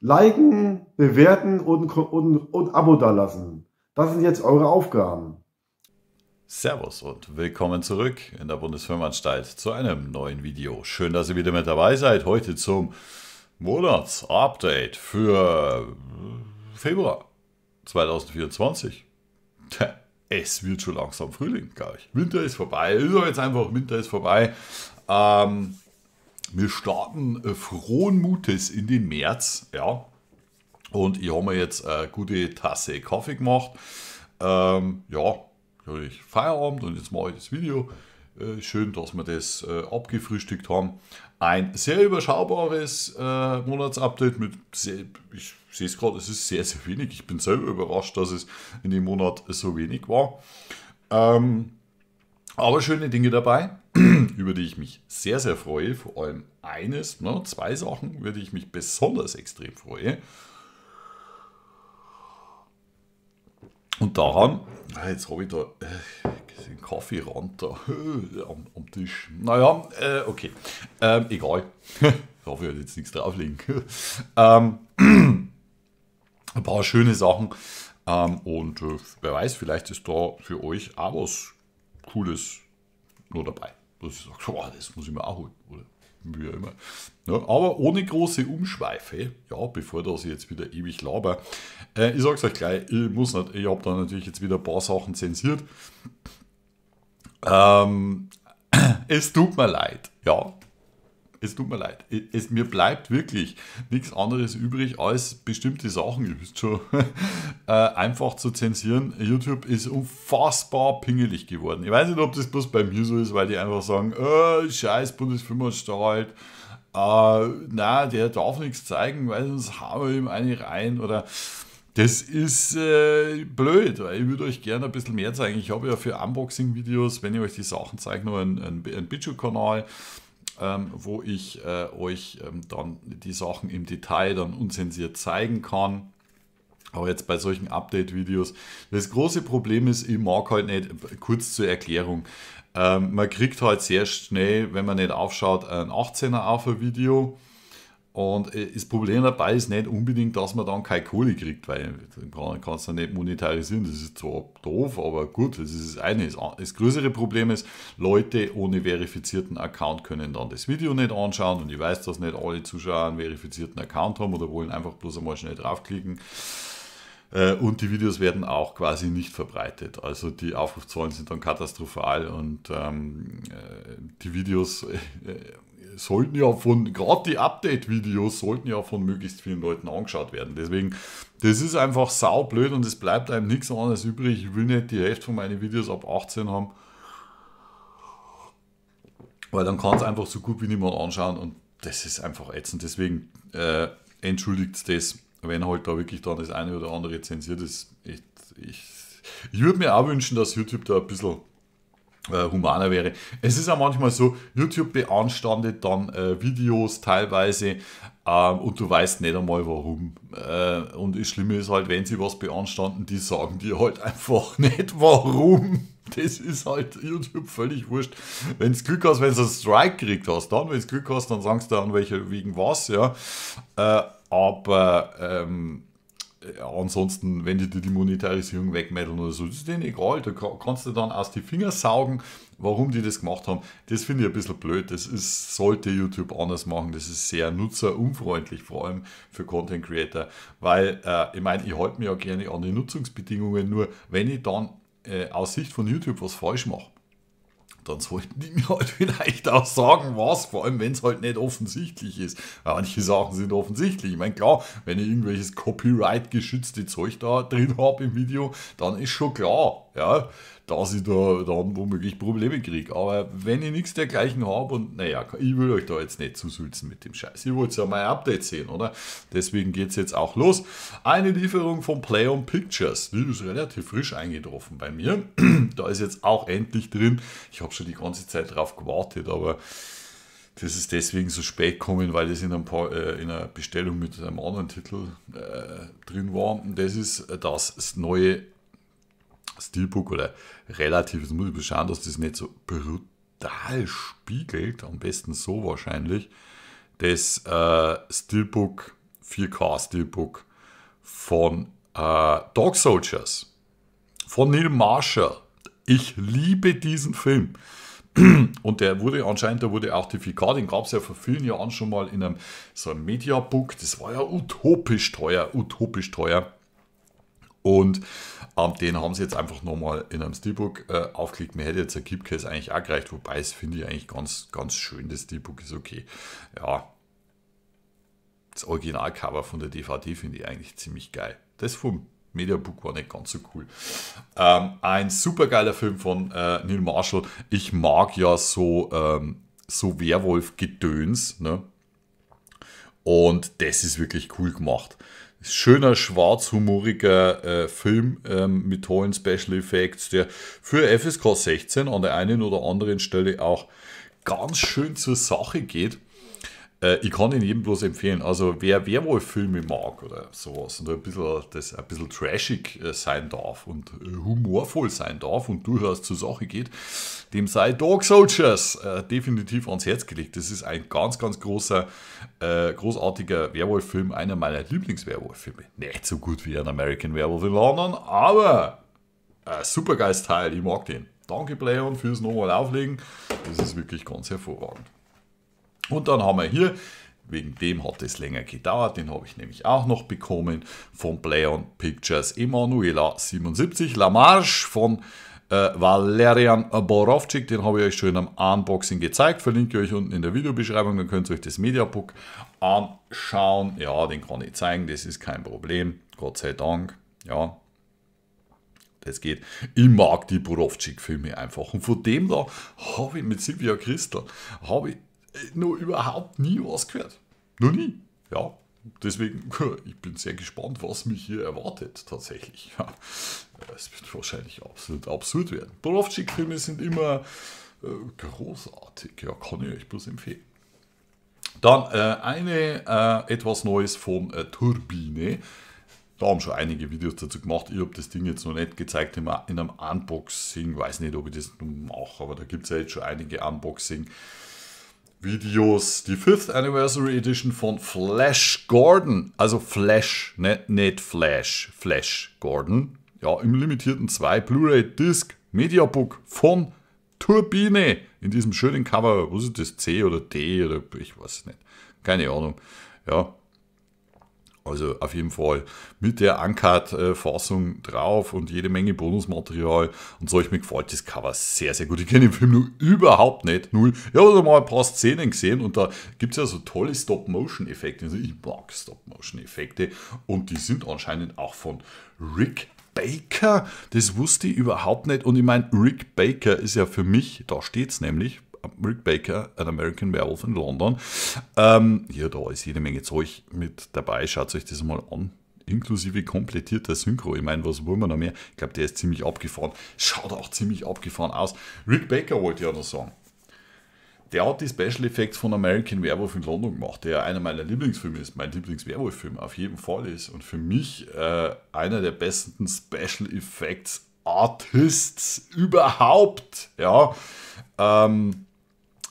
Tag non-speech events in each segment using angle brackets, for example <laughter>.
Liken, bewerten und, und, und Abo dalassen. Das sind jetzt eure Aufgaben. Servus und willkommen zurück in der Bundesfirmenanstalt zu einem neuen Video. Schön, dass ihr wieder mit dabei seid. Heute zum Monatsupdate für Februar 2024. es wird schon langsam Frühling, glaube ich. Winter ist vorbei. Ist jetzt einfach, Winter ist vorbei. Ähm, wir starten äh, frohen Mutes in den März. Ja. Und ich habe mir jetzt eine äh, gute Tasse Kaffee gemacht. Ähm, ja, ich Feierabend und jetzt mache ich das Video. Äh, schön, dass wir das äh, abgefrühstückt haben. Ein sehr überschaubares äh, Monatsupdate mit, sehr, ich sehe es gerade, es ist sehr, sehr wenig. Ich bin selber überrascht, dass es in dem Monat so wenig war. Ähm, aber schöne Dinge dabei. <clears throat> über die ich mich sehr, sehr freue. Vor allem eines, ne, zwei Sachen, über die ich mich besonders extrem freue. Und daran, jetzt habe ich da äh, den Kaffeerand da äh, am, am, Tisch. Naja, äh, okay, ähm, egal. <laughs> ich hoffe, ich werde jetzt nichts drauflegen. <laughs> ähm, <clears throat> ein paar schöne Sachen. Ähm, und äh, wer weiß, vielleicht ist da für euch auch was Cooles nur dabei dass ich sage, oh, das muss ich mir auch holen. Oder wie immer. Ja, aber ohne große Umschweife, ja, bevor das ich jetzt wieder ewig laber. Äh, ich sage es euch gleich, ich, ich habe da natürlich jetzt wieder ein paar Sachen zensiert. Ähm, <clears throat> es tut mir leid, ja es tut mir leid. Es, mir bleibt wirklich nichts anderes übrig, als bestimmte Sachen, ihr wisst schon, äh, einfach zu zensieren. YouTube ist unfassbar pingelig geworden. Ich weiß nicht, ob das bloß bei mir so ist, weil die einfach sagen, äh, scheiß Bundesfilmanstalt, äh, na, der darf nichts zeigen, weil sonst hauen wir ihm eine rein oder... Das ist äh, blöd, weil ich würde euch gerne ein bisschen mehr zeigen. Ich habe ja für Unboxing-Videos, wenn ich euch die Sachen zeige, noch einen, einen, einen Bildschirmkanal. kanal ähm, wo ich äh, euch ähm, dann die Sachen im Detail dann unzensiert zeigen kann. Aber jetzt bei solchen Update-Videos. Das große Problem ist, ich mag halt nicht, kurz zur Erklärung, ähm, man kriegt halt sehr schnell, wenn man nicht aufschaut, ein 18er auf ein Video und äh, das Problem dabei ist nicht unbedingt, dass man dann keine Kohle kriegt, weil man kann es dann nicht monetarisieren. Das ist zwar doof, aber gut, das ist das eine. Das größere Problem ist, Leute ohne verifizierten Account können dann das Video nicht anschauen. Und ich weiß, dass nicht alle Zuschauer einen verifizierten Account haben oder wollen einfach bloß einmal schnell draufklicken. Äh, und die Videos werden auch quasi nicht verbreitet. Also die Aufrufzahlen sind dann katastrophal und ähm, äh, die Videos sollten ja von, gerade die Update-Videos sollten ja von möglichst vielen Leuten angeschaut werden. Deswegen, das ist einfach saublöd und es bleibt einem nichts anderes übrig. Ich will nicht die Hälfte von meinen Videos ab 18 haben, weil dann kann es einfach so gut wie niemand anschauen und das ist einfach ätzend. Deswegen äh, entschuldigt das, wenn halt da wirklich dann das eine oder andere zensiert ist. Ich, ich, ich würde mir auch wünschen, dass YouTube da ein bisschen äh, humaner wäre. Es ist auch manchmal so, YouTube beanstandet dann äh, Videos teilweise ähm, und du weißt nicht einmal warum. Äh, und das Schlimme ist halt, wenn sie was beanstanden, die sagen dir halt einfach <laughs> nicht warum. Das ist halt YouTube völlig wurscht. Wenn du Glück hast, wenn du einen Strike gekriegt hast, dann, wenn du Glück hast, dann sagst du an welcher wegen was, ja. Äh, aber ähm, ansonsten, wenn die die Monetarisierung wegmädeln oder so, das ist denen egal, da kannst du dann aus die Finger saugen, warum die das gemacht haben. Das finde ich ein bisschen blöd, das ist, sollte YouTube anders machen, das ist sehr nutzerunfreundlich, vor allem für Content Creator, weil äh, ich meine, ich halte mich ja gerne an die Nutzungsbedingungen, nur wenn ich dann äh, aus Sicht von YouTube was falsch mache, dann sollten die <laughs> mir halt vielleicht auch sagen, was, vor allem wenn es halt nicht offensichtlich ist. Weil manche Sachen sind offensichtlich. Ich meine, klar, wenn ich irgendwelches Copyright-geschützte Zeug da drin habe im Video, dann ist schon klar, ja, dass ich da, dann womöglich Probleme kriege. Aber wenn ich nichts dergleichen habe und naja, ich will euch da jetzt nicht zusülzen mit dem Scheiß. Ich wollte ja mal ein Update sehen, oder? Deswegen geht es jetzt auch los. Eine Lieferung von Play on Pictures. Die ist relativ frisch eingetroffen bei mir. <clears throat> da ist jetzt auch endlich drin. Ich habe schon die ganze Zeit drauf gewartet, aber das ist deswegen so spät gekommen, weil das in, paar, äh, in einer Bestellung mit einem anderen Titel äh, drin war. Und das ist das neue Steelbook oder relativ, es muss ich beschauen, dass das nicht so brutal spiegelt, am besten so wahrscheinlich, das äh, Steelbook, 4K Steelbook von äh, Dog Soldiers, von Neil Marshall. Ich liebe diesen Film. Und der wurde anscheinend, da wurde auch die 4K, den gab es ja vor vielen Jahren schon mal in einem so einem Mediabook. Das war ja utopisch teuer, utopisch teuer. Und ähm, den haben sie jetzt einfach nochmal in einem Steelbook äh, aufgelegt. Mir hätte jetzt ein Keepcase eigentlich auch gereicht, wobei es finde ich eigentlich ganz, ganz schön. Das Steelbook ist okay. Ja, das Originalcover von der DVD finde ich eigentlich ziemlich geil. Das vom Mediabook war nicht ganz so cool. Ähm, ein super geiler Film von äh, Neil Marshall. Ich mag ja so, ähm, so Werwolf-Gedöns. Ne? Und das ist wirklich cool gemacht schöner, schwarzhumoriger äh, Film ähm, mit tollen Special Effects, der für FSK 16 an der einen oder anderen Stelle auch ganz schön zur Sache geht. Äh, ich kann ihn jedem bloß empfehlen. Also wer Werwolf-Filme mag oder sowas und ein bisschen, das ein bisschen trashig äh, sein darf und äh, humorvoll sein darf und durchaus zur Sache geht, dem sei Dog Soldiers äh, definitiv ans Herz gelegt. Das ist ein ganz, ganz großer, äh, großartiger Werwolf-Film, einer meiner Lieblings-Werwolf-Filme. Nicht so gut wie ein American Werewolf in London, aber ein supergeist Teil, ich mag den. Danke Playon fürs nochmal auflegen. Das ist wirklich ganz hervorragend. Und dann haben wir hier, wegen dem hat es länger gedauert, den habe ich nämlich auch noch bekommen, von Playon Pictures Emanuela 77, La Marche von äh, Valerian Borowczyk, den habe ich euch schon am Unboxing gezeigt, verlinke ich euch unten in der Videobeschreibung, dann könnt ihr euch das Mediabook anschauen. Ja, den kann ich zeigen, das ist kein Problem, Gott sei Dank, ja. Das geht. Ich mag die Borowczyk-Filme einfach. Und von dem da habe ich mit Silvia Christel, habe ich noch überhaupt nie was gehört. Noch nie. Ja, deswegen, <laughs> ich bin sehr gespannt, was mich hier erwartet tatsächlich. <laughs> Ja, es wird wahrscheinlich absolut absurd werden. Borovchik-Filme sind immer äh, großartig. Ja, kann ich euch bloß empfehlen. Dann äh, eine äh, etwas Neues vom äh, Turbine. Da haben schon einige Videos dazu gemacht. Ich habe das Ding jetzt noch nicht gezeigt in einem Unboxing. Weiß nicht, ob ich das mache, aber da gibt es ja jetzt schon einige Unboxing. Videos die 5th Anniversary Edition von Flash Gordon. Also Flash, ne, nicht Flash, Flash Gordon. Ja, im limitierten 2 Blu-ray Disc Mediabook von Turbine. In diesem schönen Cover, was ist das, C oder D oder ich weiß es nicht. Keine Ahnung. Ja, also auf jeden Fall mit der Uncut-Fassung drauf und jede Menge Bonusmaterial. Und so, ich mir gefällt das Cover sehr, sehr gut. Ich kenne den Film nur überhaupt nicht. Null. Ich habe mal ein paar Szenen gesehen und da gibt es ja so tolle Stop-Motion-Effekte. Also ich mag Stop-Motion-Effekte und die sind anscheinend auch von Rick Baker. Das wusste ich überhaupt nicht. Und ich meine, Rick Baker ist ja für mich, da steht es nämlich, Rick Baker, An American Werewolf in London. Ähm, ja, da ist jede Menge Zeug mit dabei. Schaut euch das mal an. Inklusive komplettierter Synchro. Ich meine, was wollen wir noch mehr? Ich glaube, der ist ziemlich abgefahren. Schaut auch ziemlich abgefahren aus. Rick Baker wollte ja noch sagen. Der hat die Special Effects von American Werewolf in London gemacht, der einer meiner Lieblingsfilme ist, mein lieblings werewolf film auf jeden Fall ist und für mich äh, einer der besten Special Effects Artists überhaupt. Ja, ähm,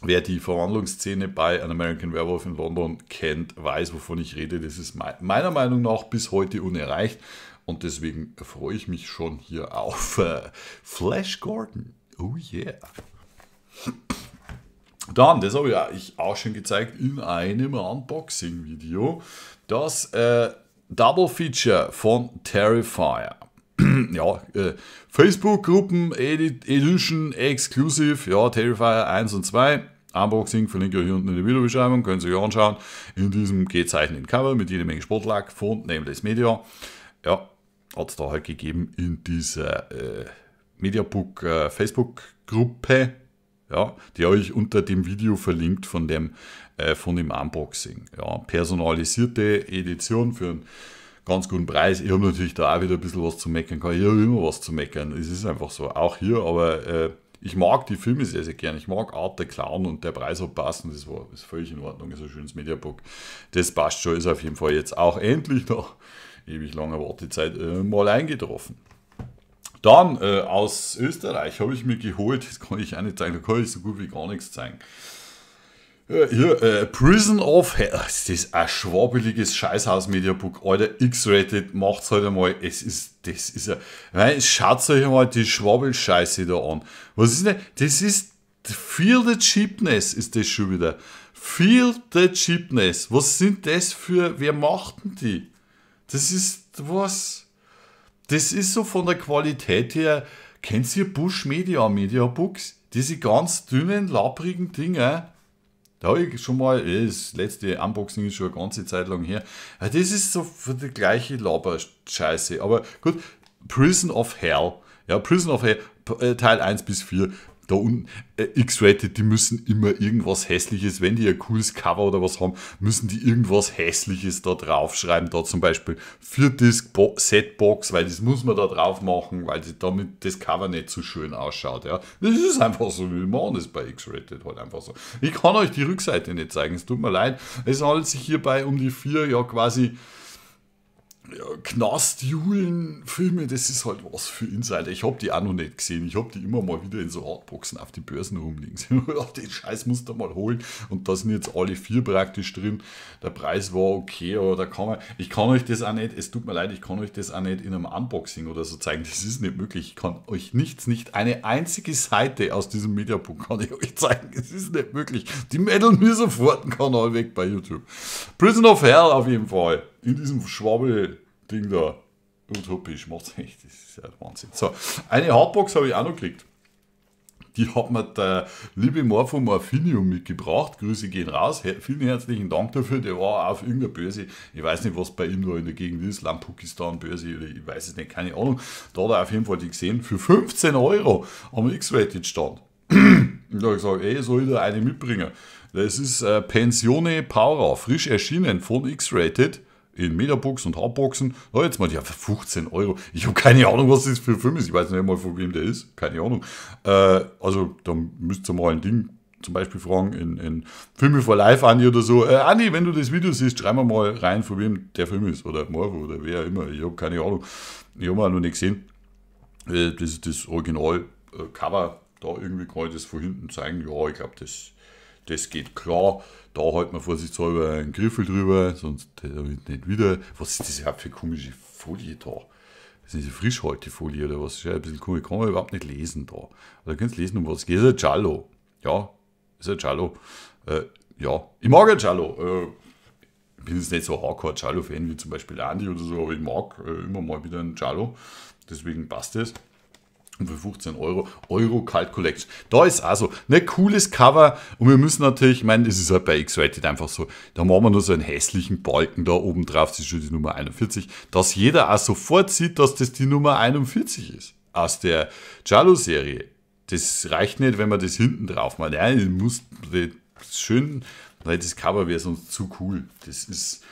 Wer die Verwandlungsszene bei An American Werewolf in London kennt, weiß, wovon ich rede. Das ist meiner Meinung nach bis heute unerreicht. Und deswegen freue ich mich schon hier auf äh, Flash Gordon. Oh yeah. Dann, das habe ich auch schon gezeigt in einem Unboxing-Video, das äh, Double Feature von Terrifier. <clears throat> ja, äh, Facebook-Gruppen Edition Exclusive, ja, Terrifier 1 und 2 Unboxing, verlinke ich euch unten in der Videobeschreibung, könnt ihr euch anschauen. In diesem gezeichneten Cover mit jede Menge Sportlack von Nameless Media. Ja, hat es da halt gegeben in dieser äh, Mediabook äh, Facebook Gruppe, ja, die habe ich unter dem Video verlinkt von dem, äh, von dem Unboxing. Ja, personalisierte Edition für einen ganz guten Preis. Ich habe natürlich da auch wieder ein bisschen was zu meckern. Kann. Ich habe immer was zu meckern. Es ist einfach so. Auch hier, aber äh, ich mag die Filme sehr, sehr gerne. Ich mag Art der Clown und der Preis hat passen. Das war ist völlig in Ordnung. Das ist ein schönes Mediabook. Das passt schon. Ist auf jeden Fall jetzt auch endlich nach <laughs> ewig langer Wartezeit äh, mal eingetroffen. Dann äh, aus Österreich habe ich mir geholt, <laughs> das kann ich auch nicht zeigen, da kann ich so gut wie gar nichts zeigen hier, äh, Prison of Hell. Ist das ein schwabeliges Scheißhaus-Mediabook. Alter, X-Rated, macht's halt einmal. Es ist, das ist ja. Nein, schaut euch einmal die Schwabelscheiße da an. Was ist denn? Das ist Feel the Cheapness, ist das schon wieder. Feel the Cheapness. Was sind das für. Wer macht denn die? Das ist was. Das ist so von der Qualität her. Kennt ihr Bush Media Media Books? Diese ganz dünnen, labrigen Dinger da habe ich schon mal, eh, das letzte Unboxing ist schon eine ganze Zeit lang her. Ah, das ist so für die gleiche Laber-Scheiße. Aber gut, Prison of Hell. Ja, Prison of Hell, äh, Teil 1 bis 4 da unten äh, X-Rated, die müssen immer irgendwas Hässliches, wenn die ein cooles Cover oder was haben, müssen die irgendwas Hässliches da draufschreiben. Da zum Beispiel 4-Disc-Setbox, weil das muss man da drauf machen, weil damit das Cover nicht so schön ausschaut. Ja. Das ist einfach so, wir machen das bei X-Rated halt einfach so. Ich kann euch die Rückseite nicht zeigen, es tut mir leid. Es handelt sich hierbei um die vier, ja quasi knastjulen filme das ist halt was für Insider. Ich habe die auch noch nicht gesehen. Ich habe die immer mal wieder in so Hardboxen auf die Börsen rumliegen. Ich <laughs> den Scheiß musst du mal holen. Und da sind jetzt alle vier praktisch drin. Der Preis war okay, aber da kann man, ich kann euch das auch nicht, es tut mir leid, ich kann euch das auch nicht in einem Unboxing oder so zeigen. Das ist nicht möglich. Ich kann euch nichts, nicht eine einzige Seite aus diesem Mediabook kann ich euch zeigen. Es ist nicht möglich. Die mädeln mir sofort einen Kanal weg bei YouTube. Prison of Hell auf jeden Fall in diesem Schwabbel-Ding da. Utopisch, macht's echt, das ist ja Wahnsinn. So, eine Hardbox habe ich auch noch gekriegt. Die hat mir der liebe Morpho Morphinium mitgebracht. Grüße gehen raus. Her vielen herzlichen Dank dafür. Der war auf irgendeiner Börse. Ich weiß nicht, was bei ihm da in der Gegend ist. Lampukistan Börse oder ich weiß es nicht. Keine Ahnung. Da hat er auf jeden Fall die gesehen. Für 15 Euro am X-Rated Stand. <clears throat> Und da habe ich gesagt, ey, soll ich da eine mitbringen? Das ist äh, Pensione Paura, frisch erschienen von X-Rated in Meterboxen und Hardboxen. Na, jetzt mal, ja, 15 Euro. Ich habe keine Ahnung, was das für ein Film ist. Ich weiß nicht mal, von wem der ist. Keine Ahnung. Äh, also, da müsst ihr mal ein Ding zum Beispiel fragen in, in Filme for Life, Andi oder so. Äh, Andi, wenn du das Video siehst, schreib mir mal rein, von wem der Film ist. Oder Marvel oder wer immer. Ich habe keine Ahnung. Ich habe ihn auch noch nicht gesehen. Äh, das ist das Original-Cover. Äh, da irgendwie ich das von hinten zeigen. Ja, ich glaube, das das geht klar. Da halt man vorsichtshalber einen Griffel drüber, sonst damit nicht wieder. Was ist das überhaupt für komische Folie da? Das ist diese Frischhaltefolie oder was? Ist Ja, ein bisschen komisch. Kann man überhaupt nicht lesen da. Da kannst du lesen, um was es geht. Das ist ein Giallo. Ja, das ist ein Giallo. Äh, ja, ich mag ein Giallo. Äh, ich bin jetzt nicht so hardcore Giallo-Fan wie zum Beispiel Andy oder so, aber ich mag äh, immer mal wieder ein Giallo. Deswegen passt das. Und für 15 Euro, Euro Cult Collection. Da ist also ein ne, cooles Cover. Und wir müssen natürlich, ich meine, das ist halt bei X-Rated einfach so, da machen wir nur so einen hässlichen Balken da oben drauf, das ist schon die Nummer 41, dass jeder auch sofort sieht, dass das die Nummer 41 ist. Aus der Jalo-Serie. Das reicht nicht, wenn man das hinten drauf macht. Nein, muss schön, das Cover wäre sonst zu cool. Das ist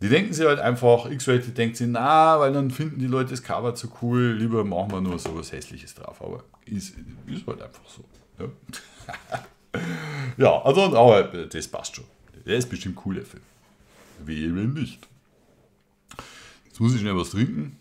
die denken sich halt einfach, X-Rated denkt sich, na, weil dann finden die Leute das Cover zu cool, lieber machen wir nur so was Hässliches drauf. Aber ist, ist halt einfach so. Ja, <laughs> ja also, aber das passt schon. Der ist bestimmt cool, der Film. Wehe, wenn nicht. Jetzt muss ich schnell was trinken.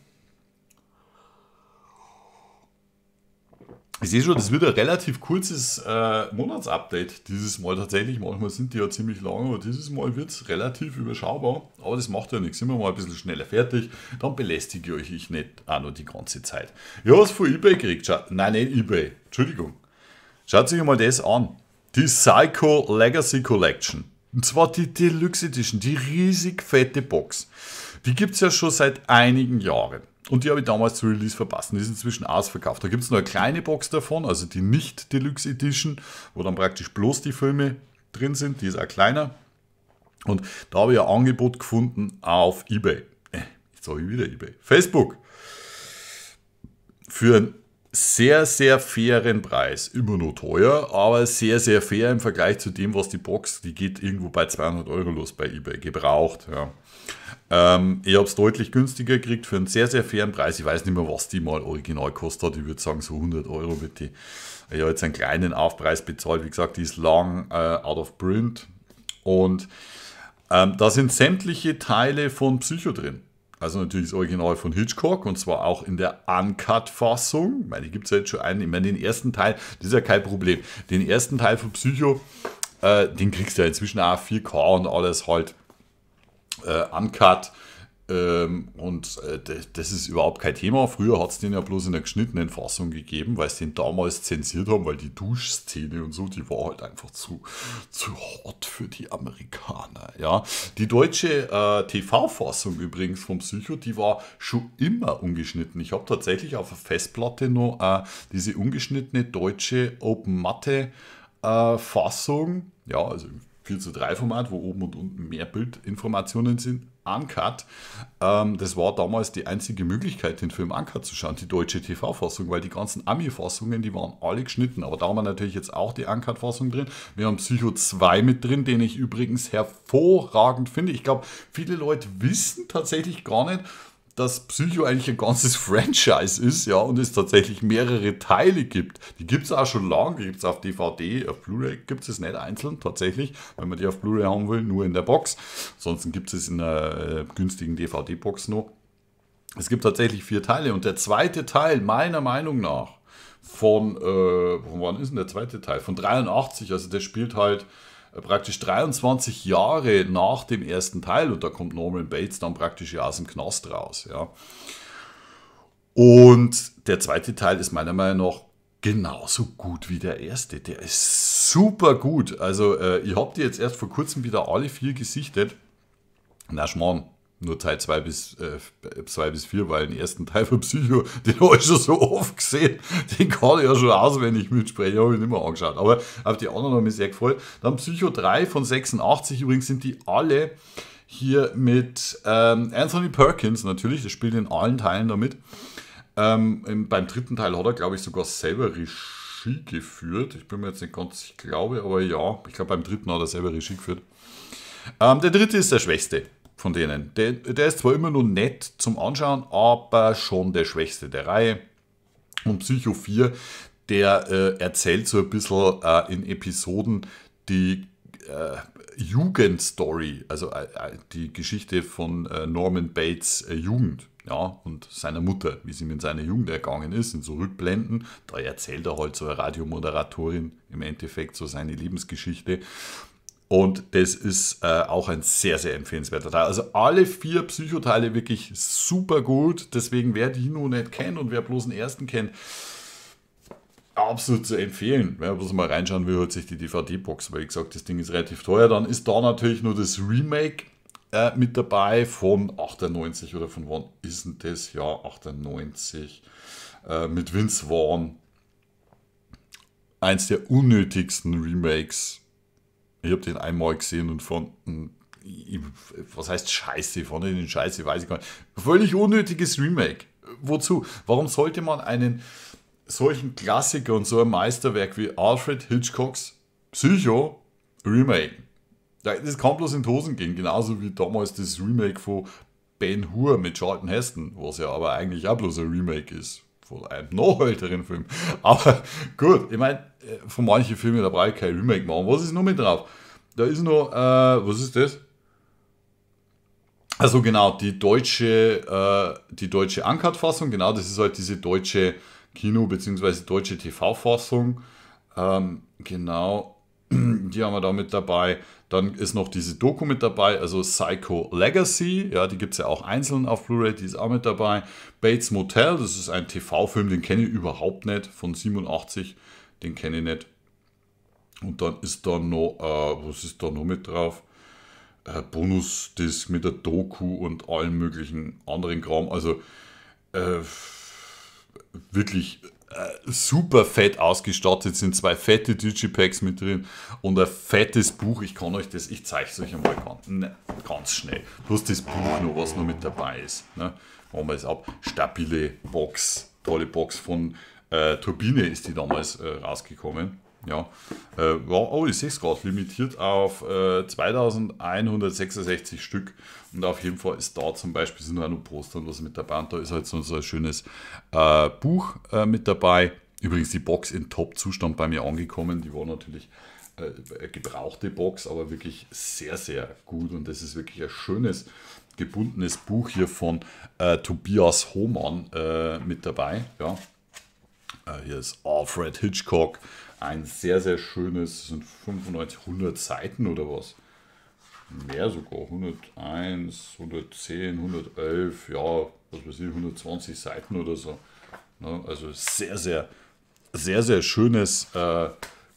Ich sehe schon, das wird ein relativ kurzes äh, Monatsupdate dieses Mal tatsächlich. Manchmal sind die ja ziemlich lang, aber dieses Mal wird es relativ überschaubar. Aber das macht ja nichts. Sind wir mal ein bisschen schneller fertig, dann belästige euch ich nicht auch noch die ganze Zeit. Ja, was von Ebay gekriegt. Schaut, nein, nicht Ebay. Entschuldigung. Schaut sich mal das an. Die Psycho Legacy Collection. Und zwar die Deluxe Edition, die riesig fette Box. Die gibt es ja schon seit einigen Jahren. Und die habe ich damals zu Release verpasst. Die ist inzwischen ausverkauft. Da gibt es nur eine kleine Box davon, also die nicht Deluxe Edition, wo dann praktisch bloß die Filme drin sind. Die ist auch kleiner. Und da habe ich ein Angebot gefunden auf Ebay. Äh, jetzt sage ich wieder Ebay. Facebook. Für einen sehr, sehr fairen Preis. Immer nur teuer, aber sehr, sehr fair im Vergleich zu dem, was die Box, die geht irgendwo bei 200 Euro los bei Ebay. Gebraucht, ja. Ähm, ich habe es deutlich günstiger gekriegt für einen sehr, sehr fairen Preis. Ich weiß nicht mehr, was die mal original kostet Ich würde sagen, so 100 Euro bitte. Ich habe jetzt einen kleinen Aufpreis bezahlt. Wie gesagt, die ist lang äh, out of print. Und ähm, da sind sämtliche Teile von Psycho drin. Also natürlich das Original von Hitchcock und zwar auch in der Uncut-Fassung. Ich meine, die gibt es ja jetzt schon einen. Ich meine, den ersten Teil, das ist ja kein Problem. Den ersten Teil von Psycho, äh, den kriegst du ja inzwischen auch 4K und alles halt äh, uncut. Ähm, und äh, das ist überhaupt kein Thema. Früher hat es den ja bloß in der geschnittenen Fassung gegeben, weil sie den damals zensiert haben, weil die Duschszene und so, die war halt einfach zu, zu hart für die Amerikaner. Ja, die deutsche äh, TV-Fassung übrigens vom Psycho, die war schon immer ungeschnitten. Ich habe tatsächlich auf der Festplatte noch äh, diese ungeschnittene deutsche Open Matte äh, Fassung. Ja, also 4 zu 3 Format, wo oben und unten mehr Bildinformationen sind, Uncut. Ähm, das war damals die einzige Möglichkeit, den Film Uncut zu schauen, die deutsche TV-Fassung, weil die ganzen Ami-Fassungen, die waren alle geschnitten. Aber da haben wir natürlich jetzt auch die Uncut-Fassung drin. Wir haben Psycho 2 mit drin, den ich übrigens hervorragend finde. Ich glaube, viele Leute wissen tatsächlich gar nicht, dass Psycho eigentlich ein ganzes <laughs> Franchise ist, ja, und es tatsächlich mehrere Teile gibt. Die gibt es auch schon lange, die gibt es auf DVD, auf Blu-ray gibt es nicht einzeln tatsächlich, wenn man die auf Blu-ray haben will, nur in der Box. Ansonsten gibt es es in einer äh, günstigen DVD-Box noch. Es gibt tatsächlich vier Teile und der zweite Teil, meiner Meinung nach, von, äh, von wann ist denn der zweite Teil? Von 83, also der spielt halt praktisch 23 Jahre nach dem ersten Teil und da kommt Norman Bates dann praktisch ja aus dem Knast raus. Ja. Und der zweite Teil ist meiner Meinung nach genauso gut wie der erste. Der ist super gut. Also äh, ich habe die jetzt erst vor kurzem wieder alle vier gesichtet. Na schmarrn, nur Teil 2 bis, äh, bis 4, weil den ersten Teil von Psycho, <laughs> den habe ich schon so oft gesehen, den kann ich ja schon auswendig mitsprechen, habe ich nicht mehr angeschaut. Aber auf die anderen haben mich sehr gefreut. Dann Psycho 3 von 86, übrigens sind die alle hier mit ähm, Anthony Perkins natürlich, der spielt in allen Teilen damit. Ähm, im, beim dritten Teil hat er, glaube ich, sogar selber Regie geführt. Ich bin mir jetzt nicht ganz, ich glaube, aber ja, ich glaube, beim dritten hat er selber Regie geführt. Ähm, der dritte ist der schwächste von denen. Der, der ist zwar immer nur nett zum Anschauen, aber schon der schwächste der Reihe. Und Psycho 4, der äh, erzählt so ein bisschen äh, in Episoden die äh, Jugendstory, also äh, äh, die Geschichte von äh, Norman Bates Jugend ja, und seiner Mutter, wie es ihm in seiner Jugend ergangen ist, in so Rückblenden. Da erzählt er halt so eine Radiomoderatorin im Endeffekt so seine Lebensgeschichte. Und das ist äh, auch ein sehr, sehr empfehlenswerter Teil. Also alle vier Psychoteile wirklich super gut. Deswegen, wer die nur nicht kennt und wer bloß den ersten kennt, absolut zu empfehlen. Wer bloß mal reinschauen will, hört sich die DVD-Box. Weil, wie gesagt, das Ding ist relativ teuer. Dann ist da natürlich nur das Remake äh, mit dabei von 98 oder von wann ist denn das? Ja, 98. Äh, mit Vince Vaughn. Eins der unnötigsten Remakes ich habe den einmal gesehen und fand, was heißt Scheiße? Ich fand den Scheiße, weiß ich gar nicht. Völlig unnötiges Remake. Wozu? Warum sollte man einen solchen Klassiker und so ein Meisterwerk wie Alfred Hitchcocks Psycho remake? Das kann bloß in Hosen gehen, genauso wie damals das Remake von Ben Hur mit Charlton Heston, was ja aber eigentlich auch bloß ein Remake ist. Obwohl, einem noch älteren Film. Aber gut, ich meine, äh, von manchen Filmen, da brauche ich kein Remake machen. Was ist noch mit drauf? Da ist noch, äh, was ist das? Also genau, die deutsche, äh, die deutsche Uncut-Fassung, genau, das ist halt diese deutsche Kino- bzw. deutsche TV-Fassung. Ähm, genau, <clears throat> die haben wir da mit dabei. Dann ist noch diese Doku mit dabei, also Psycho Legacy, ja, die gibt es ja auch einzeln auf Blu-ray, die ist auch mit dabei. Bates Motel, das ist ein TV-Film, den kenne ich überhaupt nicht, von 87, den kenne ich nicht. Und dann ist da noch, äh, was ist da noch mit drauf? Äh, Bonusdisc mit der Doku und allen möglichen anderen Kram. Also äh, wirklich äh, super fett ausgestattet sind. Zwei fette Digipacks mit drin und ein fettes Buch. Ich kann euch das, ich zeige es euch einmal ganz, ne, ganz schnell. Plus das Buch noch, was noch mit dabei ist. Ne? Machen wir es ab. Stabile Box, tolle Box von äh, Turbine ist die damals äh, rausgekommen ja. Äh, war OE6 Grad limitiert auf äh, 2166 Stück. Und auf jeden Fall ist da zum Beispiel sind auch noch Poster und was mit dabei. Und da ist halt so, ein schönes äh, Buch äh, mit dabei. Übrigens die Box in Top-Zustand bei mir angekommen. Die war natürlich äh, gebrauchte Box, aber wirklich sehr, sehr gut. Und das ist wirklich ein schönes gebundenes Buch hier von äh, Tobias Hohmann mit dabei. Ja. hier ist Alfred Hitchcock, ein sehr, sehr schönes, das sind 95, 100 Seiten oder was. Mehr sogar, 101, 110, 111, ja, was weiß ich, 120 Seiten oder so. Ne, also sehr, sehr, sehr, sehr schönes, äh,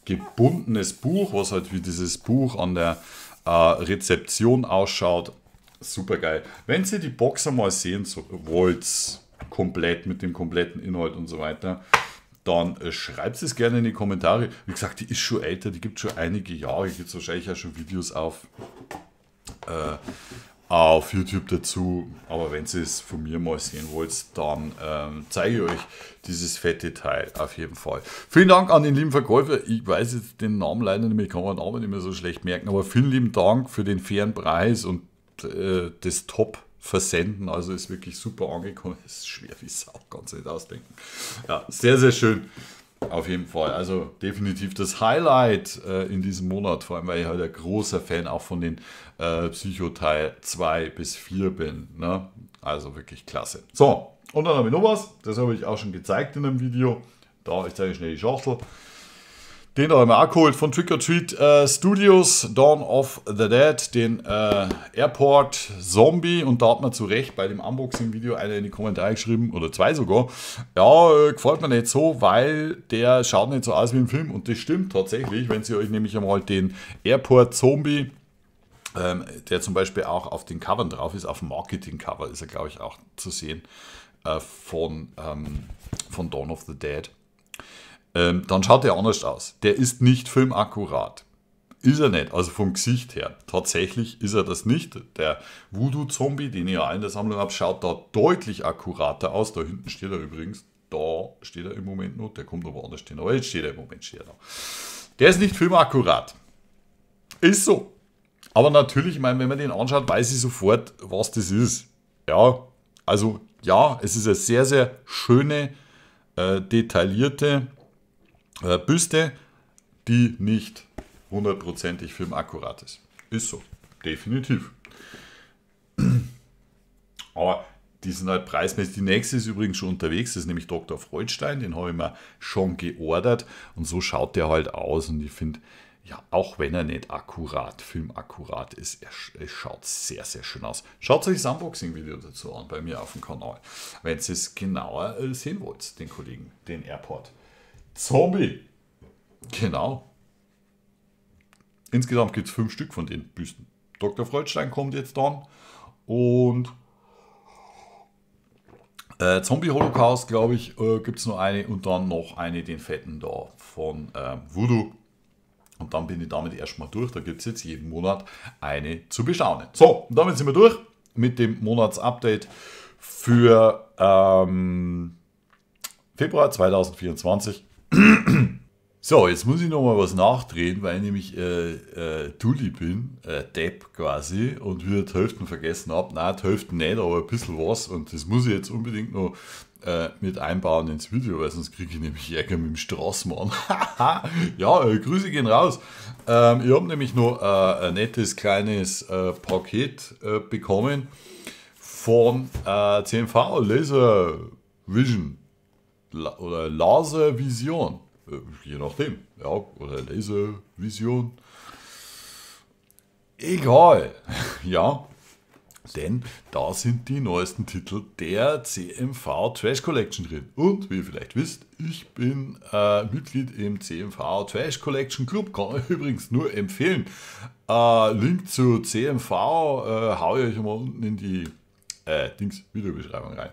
gebundenes Buch, was halt wie dieses Buch an der äh, Rezeption ausschaut. Super geil. Wenn ihr die Box einmal sehen wollt, komplett mit dem kompletten Inhalt und so weiter, dann äh, schreibt es gerne in die Kommentare. Wie gesagt, die ist schon älter, die gibt es schon einige Jahre, gibt es wahrscheinlich auch schon Videos auf, äh, auf YouTube dazu. Aber wenn Sie es von mir mal sehen wollt, dann ähm, zeige ich euch dieses fette Teil auf jeden Fall. Vielen Dank an den lieben Verkäufer. Ich weiß jetzt den Namen leider nicht mehr, ich kann meinen Namen nicht mehr so schlecht merken, aber vielen lieben Dank für den fairen Preis und äh, das Top versenden. Also ist wirklich super angekommen. <laughs> Ist schwer wie es auch ganz nicht ausdenken. Ja, sehr, sehr schön. Auf jeden Fall. Also definitiv das Highlight äh, in diesem Monat, vor allem weil ich halt ein großer Fan auch von den äh, Psychoteil 2 bis 4 bin. Ne? Also wirklich klasse. So, und dann habe ich noch was. Das habe ich auch schon gezeigt in einem Video. Da, ich zeige schnell die Schachtel den habe ich mir auch geholt von Trick or Treat äh, Studios, Dawn of the Dead, den äh, Airport Zombie. Und da hat man zu Recht bei dem Unboxing-Video einer in die Kommentare geschrieben, oder zwei sogar, ja, äh, gefällt mir nicht so, weil der schaut nicht so aus wie im Film. Und das stimmt tatsächlich, wenn Sie euch nämlich einmal den Airport Zombie ähm, der zum Beispiel auch auf den Covern drauf ist, auf dem Marketing-Cover ist er, glaube ich, auch zu sehen, äh, von, ähm, von Dawn of the Dead ähm, dann schaut der anders aus. Der ist nicht filmakkurat. Ist er nicht, also vom Gesicht her. Tatsächlich ist er das nicht. Der Voodoo-Zombie, den ihr ja in der Sammlung habt, schaut da deutlich akkurater aus. Da hinten steht er übrigens. Da steht er im Moment noch. Der kommt aber anders stehen. Aber jetzt steht er im Moment steht er da. Der ist nicht filmakkurat. Ist so. Aber natürlich, ich meine, wenn man den anschaut, weiß ich sofort, was das ist. Ja, also ja, es ist eine sehr, sehr schöne, äh, detaillierte äh, Büste, die nicht hundertprozentig filmakkurat ist. Ist so, definitiv. <clears throat> Aber die sind halt preismäßig. Die nächste ist übrigens schon unterwegs, das ist nämlich Dr. Freudstein, den habe ich mir schon geordert und so schaut der halt aus und ich finde, ja, auch wenn er nicht akkurat, filmakkurat ist, er, er schaut sehr, sehr schön aus. Schaut euch das Unboxing-Video dazu an bei mir auf dem Kanal, wenn ihr es genauer äh, sehen wollt, den Kollegen, den Airport. Zombie. Genau. Insgesamt gibt es fünf Stück von den Büsten. Dr. Freudstein kommt jetzt dann und äh, Zombie Holocaust, glaube ich, äh, gibt es nur eine und dann noch eine, den fetten da von äh, Voodoo. Und dann bin ich damit erstmal durch. Da gibt es jetzt jeden Monat eine zu bestaunen. So, und damit sind wir durch mit dem Monatsupdate für ähm, Februar 2024. <clears throat> So, jetzt muss ich nochmal was nachdrehen, weil ich nämlich äh, äh, Dulli bin, äh, Depp quasi, und wieder die Hälfte vergessen habe. Nein, die Hälfte nicht, aber ein bisschen was. Und das muss ich jetzt unbedingt noch äh, mit einbauen ins Video, weil sonst kriege ich nämlich Ärger mit dem Straßmann. <laughs> ja, äh, Grüße gehen raus. Ähm, ich habe nämlich noch äh, ein nettes kleines äh, Paket äh, bekommen von CMV Laser Vision. La oder Laservision. Äh, je nachdem. Ja, oder Laservision. Egal. <laughs> ja. Denn da sind die neuesten Titel der CMV Trash Collection drin. Und wie ihr vielleicht wisst, ich bin äh, Mitglied im CMV Trash Collection Club. Kann ich übrigens nur empfehlen. Äh, Link zu CMV äh, haue ich euch mal unten in die äh, Dings, Videobeschreibung rein.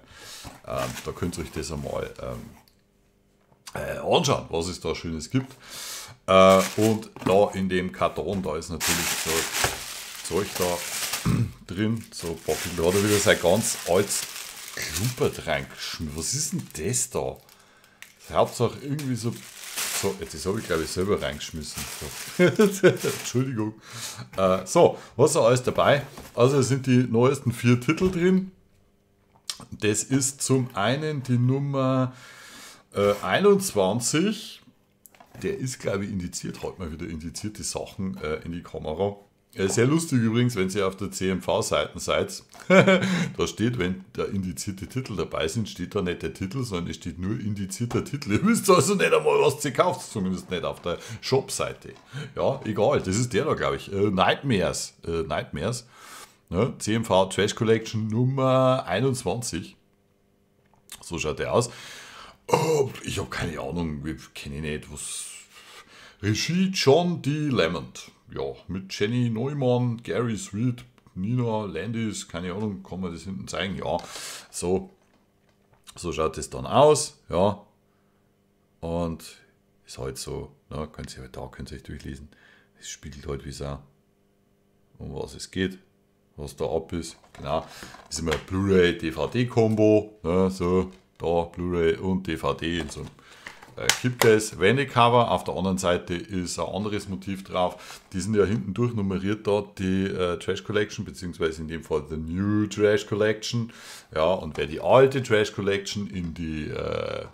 Ähm, da könnt ihr euch das einmal ähm, äh, anschauen, was es da Schönes gibt. Äh, und da in dem Karton, da ist natürlich so Zeug da <clears throat> drin. So, Bockel, da hat er wieder sein ganz altes Klumpert reingeschmissen. Was ist denn das da? Hauptsache irgendwie so so, jetzt habe ich glaube ich selber reingeschmissen. So. <laughs> Entschuldigung. Äh, so, was ist alles dabei? Also es sind die neuesten vier Titel drin. Das ist zum einen die Nummer äh, 21. Der ist glaube ich indiziert, heute mal wieder indiziert die Sachen äh, in die Kamera. Sehr lustig übrigens, wenn ihr auf der cmv seite seid, <laughs> da steht, wenn da indizierte Titel dabei sind, steht da nicht der Titel, sondern es steht nur indizierter Titel. <laughs> Ihr wisst also nicht einmal, was ihr kauft, zumindest nicht auf der Shop-Seite. Ja, egal, das ist der da, glaube ich. Äh, Nightmares, äh, Nightmares, ne? CMV Trash Collection Nummer 21. So schaut der aus. Oh, ich habe keine Ahnung, ich kenne nicht, was... Regie John D. Lemond ja, mit Jenny Neumann, Gary Sweet, Nina Landis, keine Ahnung, kann man das hinten zeigen? Ja, so, so schaut es dann aus, ja. Und ist halt so, ne, könnt ihr halt da, könnt ihr euch durchlesen. Es spiegelt halt wie es auch, um was es geht, was da ab ist. Genau, das ist immer Blu-ray, DVD-Kombo, ne, so, da Blu-ray und DVD in so einem äh, Clipcase Cover. Auf der anderen Seite ist ein anderes Motiv drauf. Die sind ja hinten durchnummeriert da, die äh, Trash Collection, beziehungsweise in dem Fall The New Trash Collection. Ja, und wer die alte Trash Collection in die äh, äh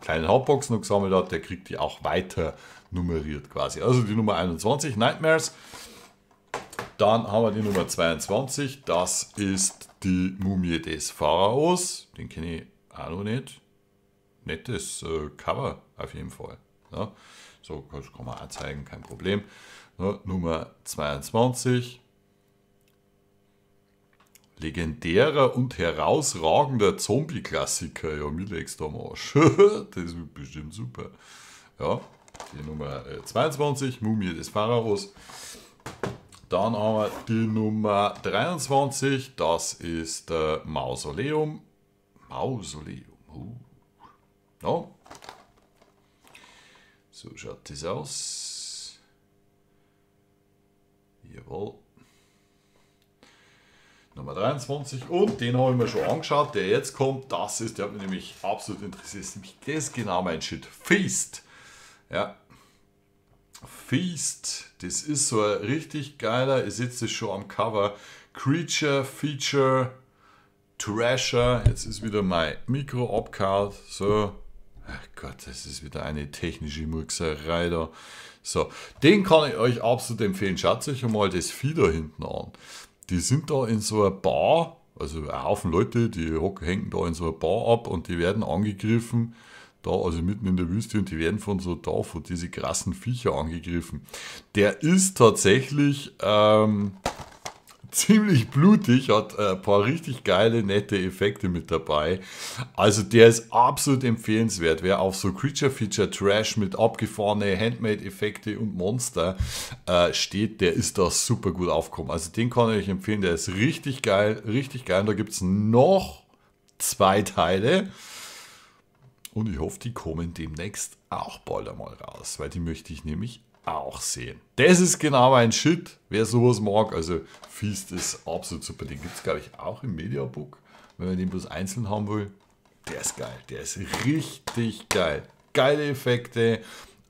kleinen Hauptbox noch gesammelt hat, der kriegt die auch weiter nummeriert quasi. Also die Nummer 21, Nightmares. Dann haben wir die Nummer 22, das ist die Mumie des Pharaos. Den kenne ich auch noch nicht nettes äh, Cover auf jeden Fall. Ja. Ne? So, das kann man auch zeigen, kein Problem. Ja, ne? Nummer 22. Legendärer und herausragender Zombie-Klassiker, ja, mir legst du am Arsch. <laughs> das wird bestimmt super. Ja, die Nummer 22, äh, Mumie des Pharaos. Dann haben wir die Nummer 23, das ist äh, Mausoleum. Mausoleum, uh, No. So schaut das aus. Jawohl. Nummer 23 und den habe ich mir schon angeschaut, der jetzt kommt, das ist, der hat mich nämlich absolut interessiert, das ist nämlich das genau mein Shit, Feast. Ja, Feast, das ist so ein richtig geiler, ihr seht es schon am Cover, Creature, Feature, Treasure, jetzt ist wieder mein Mikro abgehauen, so, Ach Gott, das ist wieder eine technische Murkserei da. So, den kann ich euch absolut empfehlen. Schaut euch einmal das Vieh da hinten an. Die sind da in so einer Bar, also ein Haufen Leute, die hängen da in so einer Bar ab und die werden angegriffen. Da, also mitten in der Wüste und die werden von so da, von diese krassen Viecher angegriffen. Der ist tatsächlich ähm, ziemlich blutig, hat ein äh, paar richtig geile, nette Effekte mit dabei. Also der ist absolut empfehlenswert. Wer auf so Creature Feature Trash mit abgefahrenen Handmade-Effekte und Monster äh, steht, der ist da super gut aufgekommen. Also den kann ich euch empfehlen, der ist richtig geil, richtig geil. Und da gibt es noch zwei Teile. Und ich hoffe, die kommen demnächst auch bald einmal raus, weil die möchte ich nämlich auch sehen. Das ist genau mein Shit, wer sowas mag. Also Feast ist absolut super. Den gibt es, glaube ich, auch im Mediabook. Wenn man den bloß einzeln haben will, der ist geil. Der ist richtig geil. Geile Effekte,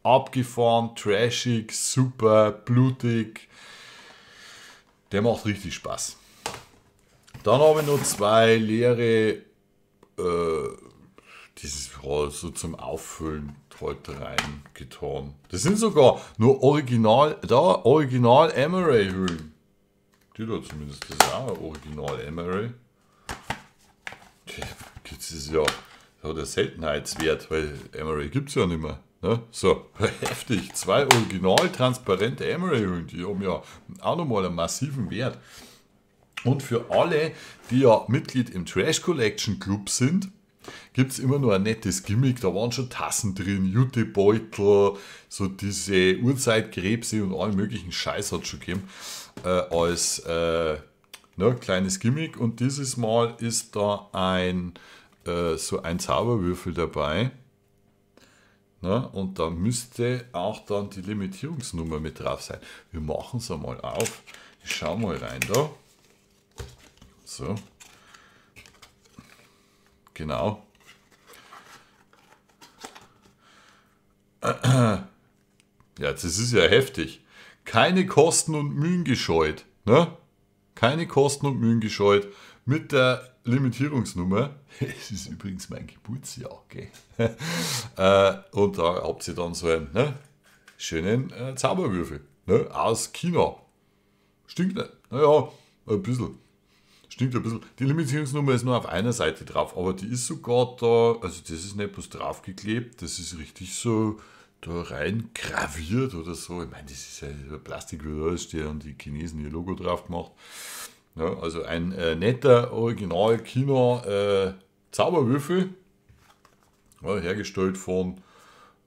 abgeformt, trashig, super, blutig. Der macht richtig Spaß. Dann habe ich nur zwei leere, äh, dieses so zum Auffüllen Gold getan. Das sind sogar nur original, da, original Emery Hüllen. Die da zumindest, das ist auch ein original Emery. Das ist ja, das der Seltenheitswert, weil Emery gibt es ja nicht mehr. Ne? So, <laughs> heftig. Zwei original transparente Emery-Hüllen, die haben ja auch nochmal einen massiven Wert. Und für alle, die ja Mitglied im Trash Collection Club sind, gibt es immer nur ein nettes Gimmick. Da waren schon Tassen drin, Jutebeutel, so diese Urzeitkrebse und allen möglichen Scheiß hat es schon gegeben. Äh, als äh, ne, kleines Gimmick. Und dieses Mal ist da ein äh, so ein Zauberwürfel dabei. Na, ne? und da müsste auch dann die Limitierungsnummer mit drauf sein. Wir machen es einmal auf. Ich schaue mal rein da. So. Genau. <clears throat> Ja, das ist ja heftig. Keine Kosten und Mühen gescheut. Ne? Keine Kosten und Mühen gescheut. Mit der Limitierungsnummer. <laughs> Es ist übrigens mein Geburtsjahr, gell? <laughs> Äh, und da habt ihr dann so einen ne? schönen äh, Zauberwürfel. Ne? Aus China. Stinkt nicht. Naja, ein bisschen stimmt ein bisschen. Die Limitierungsnummer ist nur auf einer Seite drauf, aber die ist sogar da, also das ist nicht bloß draufgeklebt, das ist richtig so da rein graviert oder so. Ich meine, das ist ja Plastik, wie da ist, die haben die Chinesen ihr Logo drauf gemacht. Ja, also ein äh, netter, original China äh, Zauberwürfel, ja, hergestellt von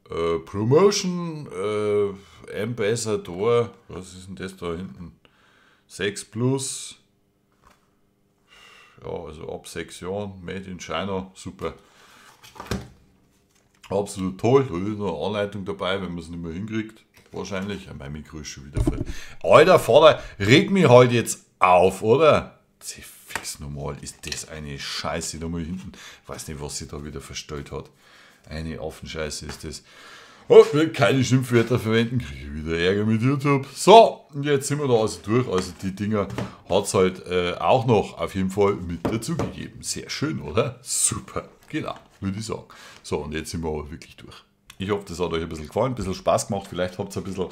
äh, Promotion äh, Ambassador, was ist denn das da hinten? 6 Plus ja, also ab 6 Jahren, made in China, super. Absolut toll, da ist noch eine Anleitung dabei, wenn man es nicht mehr hinkriegt. Wahrscheinlich. Ja, mein Mikro ist schon wieder voll. Alter Vater, reg mich halt jetzt auf, oder? Sie fix nochmal, ist das eine Scheiße da mal hinten. Weiß nicht, was sie da wieder verstellt hat. Eine Affenscheiße ist das. Oh, ich will keine Schimpfwörter verwenden, kriege ich wieder Ärger mit YouTube. So, und jetzt sind wir da also durch. Also die Dinger hat es halt äh, auch noch auf jeden Fall mit dazugegeben. Sehr schön, oder? Super, genau, würde ich sagen. So, und jetzt sind wir aber wirklich durch. Ich hoffe, das hat euch ein bisschen gefallen, ein bisschen Spaß gemacht. Vielleicht habt ihr ein bisschen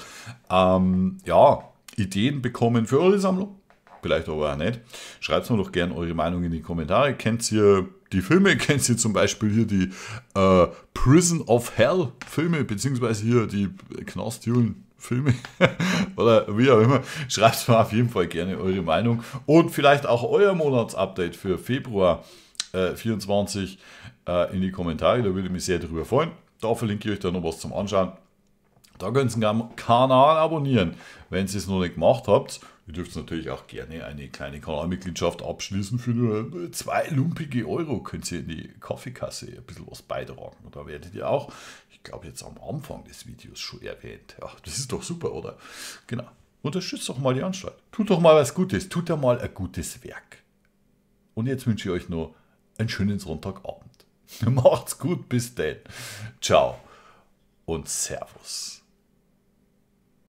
ähm, ja, Ideen bekommen für eure Sammlung. Vielleicht aber auch nicht. Schreibt mir doch gerne eure Meinung in die Kommentare. Kennt ihr die Filme <laughs> kennen Sie zum Beispiel hier die äh, Prison of Hell Filme, beziehungsweise hier die Knastjungen Filme <laughs> oder wie auch immer, schreibt mir auf jeden Fall gerne eure Meinung und vielleicht auch euer Monatsupdate für Februar äh, 24 äh, in die Kommentare. Da würde ich mich sehr darüber freuen. Da verlinke ich euch dann noch was zum Anschauen. Da könnt ihr den Kanal abonnieren. Wenn ihr es noch nicht gemacht habt, ihr dürft natürlich auch gerne eine kleine Kanalmitgliedschaft abschließen für nur zwei lumpige Euro. Könnt ihr in die Kaffeekasse ein bisschen was beitragen. Und da werdet ihr auch, ich glaube jetzt am Anfang des Videos schon erwähnt. Ja, das ist doch super, oder? Genau. Unterstützt doch mal die Anstalt. Tut doch mal was Gutes. Tut doch mal ein gutes Werk. Und jetzt wünsche ich euch noch einen schönen Sonntagabend. <laughs> Macht's gut, bis dann. Ciao und Servus.